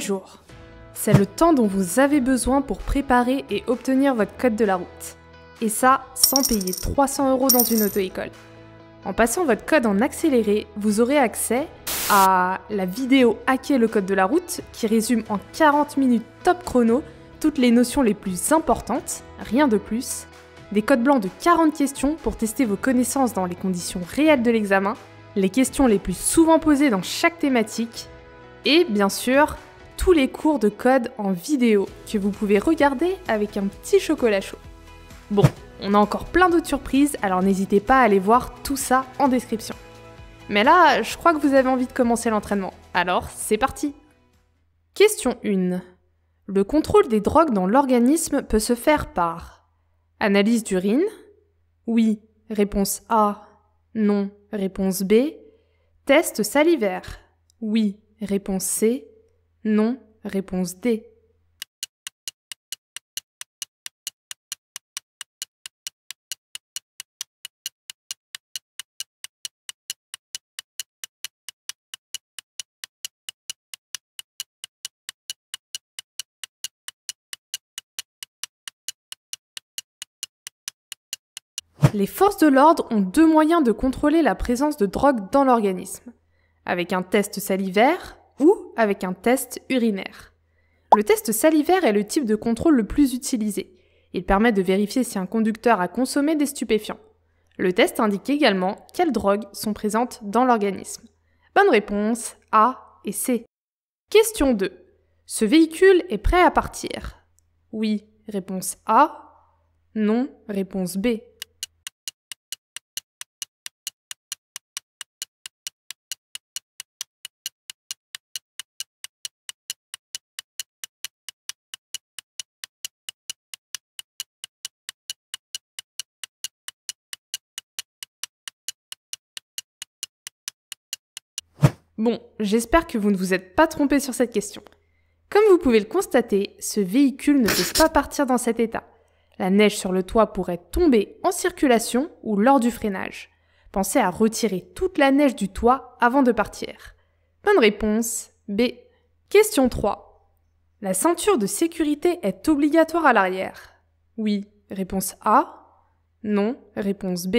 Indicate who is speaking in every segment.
Speaker 1: jours. C'est le temps dont vous avez besoin pour préparer et obtenir votre code de la route. Et ça, sans payer 300 euros dans une auto-école. En passant votre code en accéléré, vous aurez accès à la vidéo Hacker le code de la route qui résume en 40 minutes top chrono toutes les notions les plus importantes, rien de plus, des codes blancs de 40 questions pour tester vos connaissances dans les conditions réelles de l'examen, les questions les plus souvent posées dans chaque thématique, et bien sûr, les cours de code en vidéo que vous pouvez regarder avec un petit chocolat chaud. Bon, on a encore plein d'autres surprises, alors n'hésitez pas à aller voir tout ça en description. Mais là, je crois que vous avez envie de commencer l'entraînement, alors c'est parti Question 1. Le contrôle des drogues dans l'organisme peut se faire par Analyse d'urine Oui, réponse A. Non, réponse B. Test salivaire Oui, réponse C.
Speaker 2: Non, réponse D. Les forces de l'ordre ont deux moyens de contrôler la
Speaker 1: présence de drogue dans l'organisme. Avec un test salivaire avec un test urinaire. Le test salivaire est le type de contrôle le plus utilisé. Il permet de vérifier si un conducteur a consommé des stupéfiants. Le test indique également quelles drogues sont présentes dans l'organisme. Bonne réponse A et C. Question 2. Ce véhicule est prêt à partir Oui, réponse A.
Speaker 2: Non, réponse B. Bon, j'espère que vous ne vous êtes pas trompé sur cette question.
Speaker 1: Comme vous pouvez le constater, ce véhicule ne peut pas partir dans cet état. La neige sur le toit pourrait tomber en circulation ou lors du freinage. Pensez à retirer toute la neige du toit avant de partir. Bonne réponse B. Question 3. La ceinture de sécurité est obligatoire à l'arrière Oui,
Speaker 2: réponse A. Non, réponse B.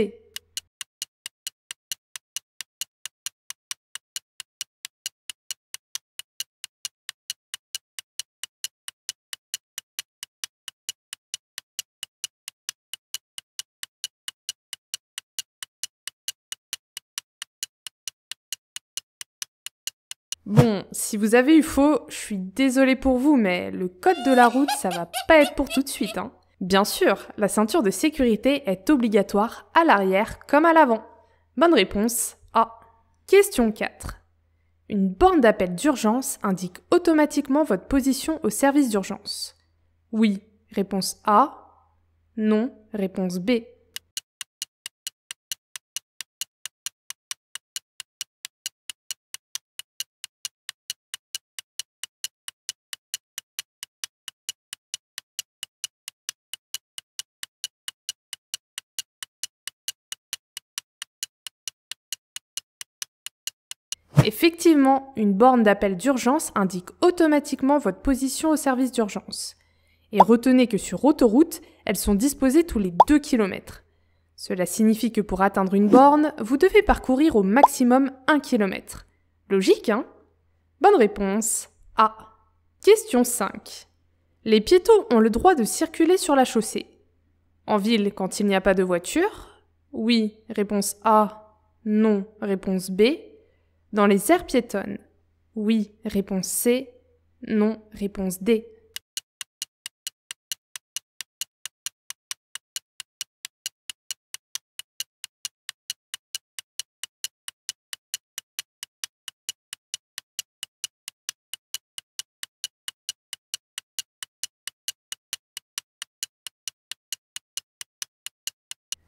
Speaker 2: Bon, si vous avez eu faux,
Speaker 1: je suis désolée pour vous, mais le code de la route, ça va pas être pour tout de suite, hein. Bien sûr, la ceinture de sécurité est obligatoire à l'arrière comme à l'avant. Bonne réponse A. Question 4. Une borne d'appel d'urgence indique automatiquement votre position au service d'urgence. Oui, réponse A.
Speaker 2: Non, réponse B. Effectivement, une borne d'appel d'urgence indique
Speaker 1: automatiquement votre position au service d'urgence. Et retenez que sur autoroute, elles sont disposées tous les 2 km. Cela signifie que pour atteindre une borne, vous devez parcourir au maximum 1 km. Logique, hein Bonne réponse. A. Ah. Question 5. Les piétons ont le droit de circuler sur la chaussée. En ville, quand il n'y a pas de voiture Oui, réponse A. Non, réponse B. Dans les aires piétonnes Oui, réponse C.
Speaker 2: Non, réponse D.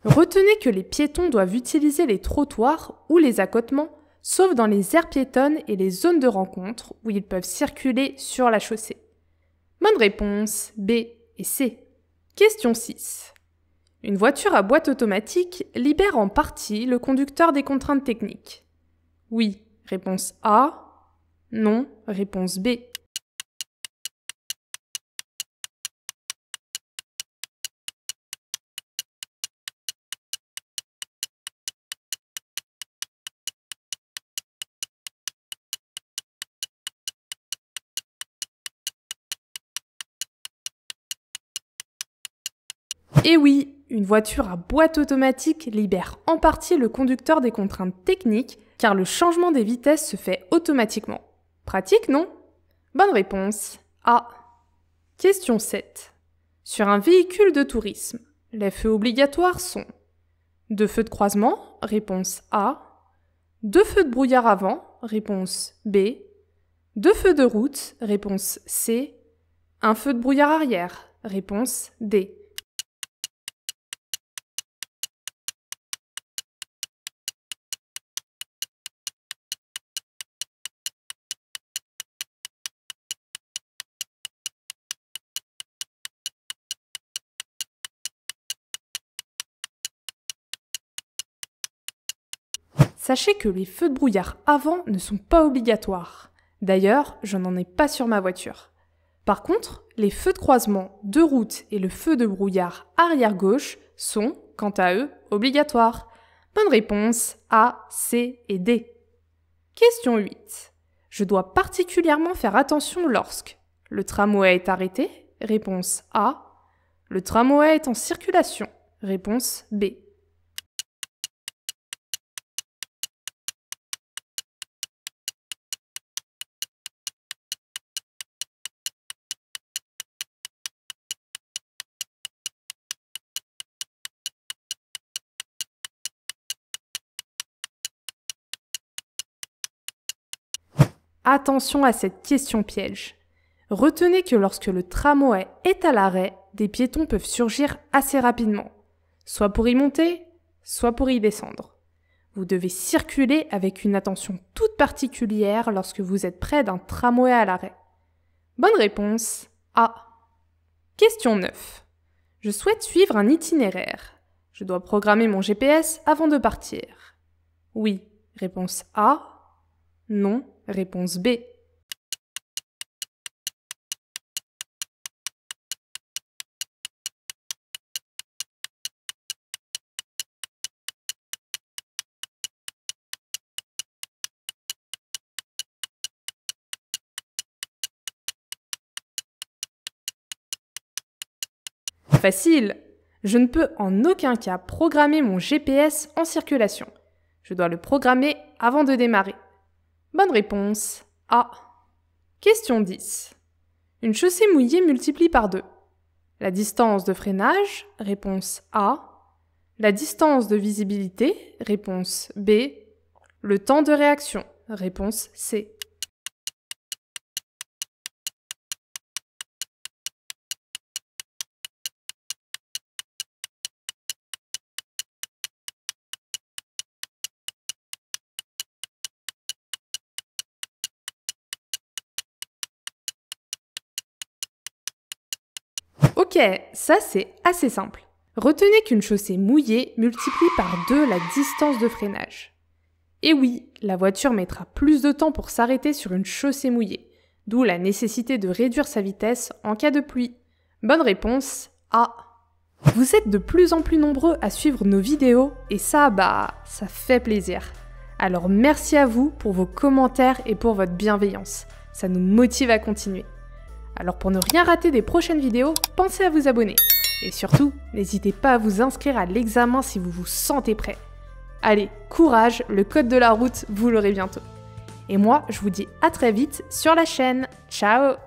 Speaker 2: Retenez que les piétons doivent utiliser les trottoirs
Speaker 1: ou les accotements sauf dans les aires piétonnes et les zones de rencontre où ils peuvent circuler sur la chaussée. Bonne réponse B et C. Question 6. Une voiture à boîte automatique libère en partie le conducteur des contraintes
Speaker 2: techniques. Oui, réponse A. Non, réponse B.
Speaker 1: Et eh oui, une voiture à boîte automatique libère en partie le conducteur des contraintes techniques, car le changement des vitesses se fait automatiquement. Pratique, non Bonne réponse. A. Ah, question 7. Sur un véhicule de tourisme, les feux obligatoires sont deux feux de croisement, réponse A, deux feux de brouillard avant, réponse B, deux feux de route,
Speaker 2: réponse C, un feu de brouillard arrière, réponse D.
Speaker 1: Sachez que les feux de brouillard avant ne sont pas obligatoires. D'ailleurs, je n'en ai pas sur ma voiture. Par contre, les feux de croisement de route et le feu de brouillard arrière-gauche sont, quant à eux, obligatoires. Bonne réponse A, C et D. Question 8. Je dois particulièrement faire attention lorsque le tramway est arrêté, réponse A. Le tramway est en
Speaker 2: circulation, réponse B. Attention à cette question piège.
Speaker 1: Retenez que lorsque le tramway est à l'arrêt, des piétons peuvent surgir assez rapidement, soit pour y monter, soit pour y descendre. Vous devez circuler avec une attention toute particulière lorsque vous êtes près d'un tramway à l'arrêt. Bonne réponse A. Question 9. Je souhaite suivre un itinéraire. Je dois programmer mon GPS avant de partir. Oui,
Speaker 2: réponse A. Non, Réponse B. Facile
Speaker 1: Je ne peux en aucun cas programmer mon GPS en circulation. Je dois le programmer avant de démarrer. Bonne réponse. A. Question 10. Une chaussée mouillée multiplie par deux. La distance de freinage, réponse A. La distance de visibilité, réponse B.
Speaker 2: Le temps de réaction, réponse C. ça c'est assez simple.
Speaker 1: Retenez qu'une chaussée mouillée multiplie par deux la distance de freinage. Et oui, la voiture mettra plus de temps pour s'arrêter sur une chaussée mouillée, d'où la nécessité de réduire sa vitesse en cas de pluie. Bonne réponse A. Vous êtes de plus en plus nombreux à suivre nos vidéos et ça, bah, ça fait plaisir. Alors merci à vous pour vos commentaires et pour votre bienveillance. Ça nous motive à continuer. Alors pour ne rien rater des prochaines vidéos, pensez à vous abonner. Et surtout, n'hésitez pas à vous inscrire à l'examen si vous vous sentez prêt. Allez, courage, le code
Speaker 2: de la route, vous l'aurez bientôt. Et moi, je vous dis à très vite sur la chaîne. Ciao